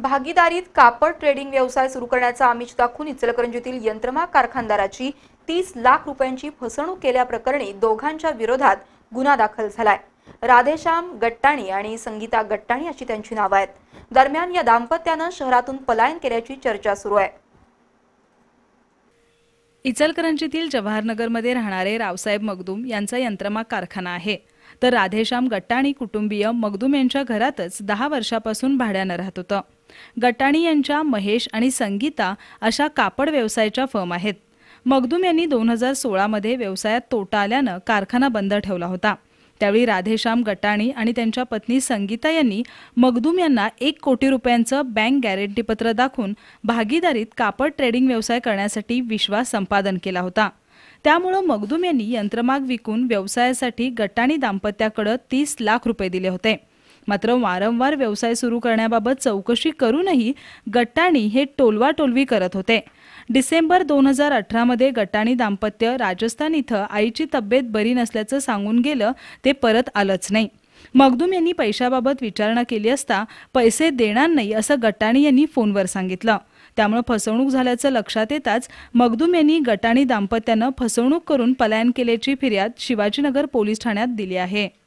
भागीदारीत कापड ट्रेडिंग व्यवसाय सुरू करण्याचा आमिष दाखवून इचलकरंजीतील यंत्रमाग कारखानदाराची तीस लाख रुपयांची फसवणूक केल्याप्रकरणी दोघांच्या विरोधात गुन्हा दाखल झालाय राधेश्याम गट्टाणी आणि संगीता गट्टाणी अशी त्यांची नावं आहेत दरम्यान या दाम्पत्यानं शहरातून पलायन केल्याची चर्चा सुरू आहे इचलकरंजीतील जवाहरनगरमध्ये राहणारे रावसाहेब मगदूम यांचा यंत्रमाग कारखाना आहे तर राधेश्याम गट्टाणी कुटुंबीय मगदूम यांच्या घरातच दहा वर्षापासून भाड्यानं राहत होतं गटाणी यांच्या महेश आणि संगीता अशा कापड व्यवसायाच्या फर्म आहेत मगदूम यांनी दोन हजार सोळामध्ये व्यवसायात तोटा आल्यानं कारखाना बंद ठेवला होता त्यावेळी राधेश्याम गटाणी आणि त्यांच्या पत्नी संगीता यांनी मगदूम यांना एक कोटी रुपयांचं बँक गॅरंटीपत्र दाखवून भागीदारीत कापड ट्रेडिंग व्यवसाय करण्यासाठी विश्वास संपादन केला होता त्यामुळं मगदूम यांनी यंत्रमाग विकून व्यवसायासाठी गटाणी दाम्पत्याकडं तीस लाख रुपये दिले होते मात्र वारंवार व्यवसाय सुरू करण्याबाबत चौकशी करूनही गट्टाणी हे टोलवाटोलवी करत होते डिसेंबर दोन हजार अठरामध्ये गटाणी दाम्पत्य राजस्थान इथं आईची तब्येत बरी नसल्याचं सांगून गेलं ते परत आलंच नाही मगदूम यांनी पैशाबाबत विचारणा केली असता पैसे देणार नाही असं गटाणी यांनी फोनवर सांगितलं त्यामुळे फसवणूक झाल्याचं लक्षात येताच मगदूम यांनी गटाणी दाम्पत्यानं फसवणूक करून पलायन केल्याची फिर्याद शिवाजीनगर पोलीस ठाण्यात दिली आहे